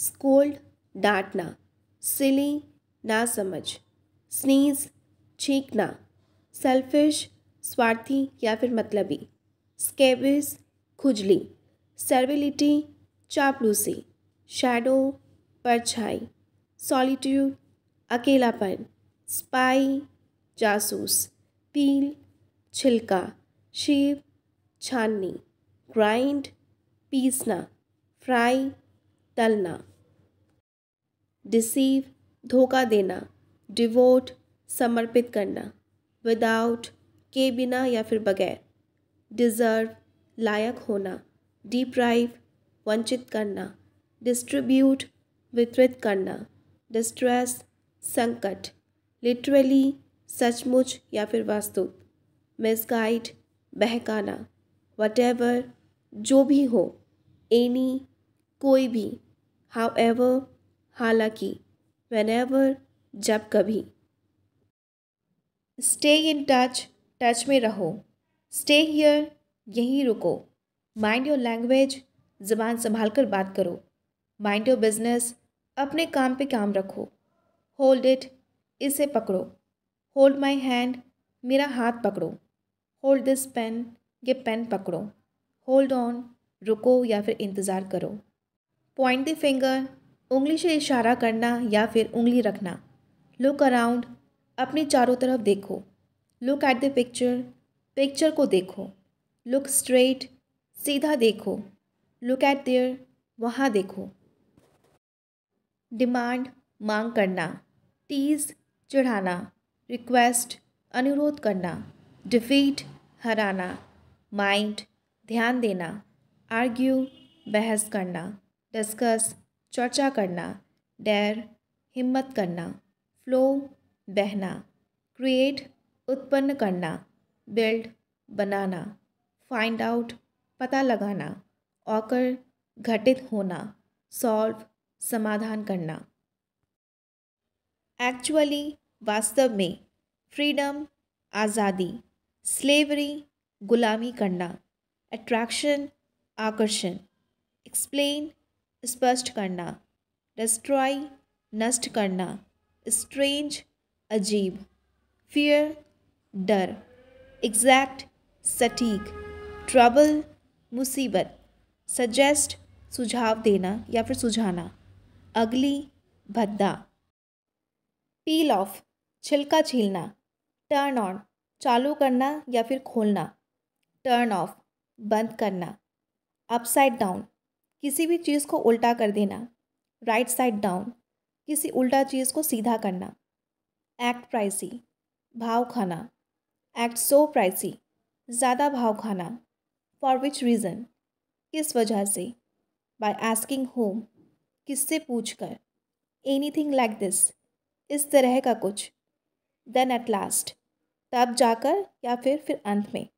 scold डांटना सिली ना समझ sneeze छींकना selfish स्वार्थी या फिर मतलबी स्केबिस खुजली सर्विलिटी चापलूसी शैडो परछाई सॉलिट्यूड अकेलापन स्पाई जासूस पील छिलका शीप छाननी ग्राइंड पीसना फ्राई टलना डिसीव धोखा देना डिवोट समर्पित करना विदाउट के बिना या फिर बगैर डिज़र्व लायक होना डिप्राइव वंचित करना डिस्ट्रीब्यूट वितरित करना डिस्ट्रेस संकट लिटरली सचमुच या फिर वास्तु मिसगाइड बहकाना वट जो भी हो एनी कोई भी हाउ एवर हालांकि वेन एवर जब कभी स्टे इन टच टच में रहो स्टे हियर यहीं रुको माइंड योर लैंग्वेज ज़बान संभाल कर बात करो माइंड योर बिजनेस अपने काम पे काम रखो होल्ड इट इसे पकड़ो होल्ड माई हैंड मेरा हाथ पकड़ो होल्ड दिस पेन ये पेन पकड़ो होल्ड ऑन रुको या फिर इंतज़ार करो पॉइंट द फिंगर उंगली से इशारा करना या फिर उंगली रखना लुक अराउंड अपने चारों तरफ देखो look at the picture picture को देखो लुक स्ट्रेट सीधा देखो लुक एट देयर वहाँ देखो डिमांड मांग करना टीज चढ़ाना रिक्वेस्ट अनुरोध करना डिफीट हराना माइंड ध्यान देना आर्ग्यू बहस करना डिस्कस चर्चा करना डेर हिम्मत करना फ्लो बहना क्रिएट उत्पन्न करना बिल्ड बनाना फाइंड आउट पता लगाना ऑकर घटित होना सॉल्व समाधान करना एक्चुअली वास्तव में फ्रीडम आज़ादी स्लेवरी गुलामी करना अट्रैक्शन आकर्षण एक्सप्लेन स्पष्ट करना डिस्ट्रॉय नष्ट करना स्ट्रेंज अजीब फियर डर एग्जैक्ट सटीक ट्रबल मुसीबत सजेस्ट सुझाव देना या फिर सुझाना अगली भद्दा पील ऑफ छिलका छीलना टर्न ऑन चालू करना या फिर खोलना टर्न ऑफ बंद करना अपसाइड डाउन किसी भी चीज़ को उल्टा कर देना राइट साइड डाउन किसी उल्टा चीज़ को सीधा करना एक्ट प्राइसी भाव खाना एक्ट सो प्राइसी ज़्यादा भाव खाना फॉर विच रीज़न किस वजह से बाय आस्किंग होम किससे पूछ कर एनी थिंग लाइक दिस इस तरह का कुछ देन एट लास्ट तब जाकर या फिर फिर अंत में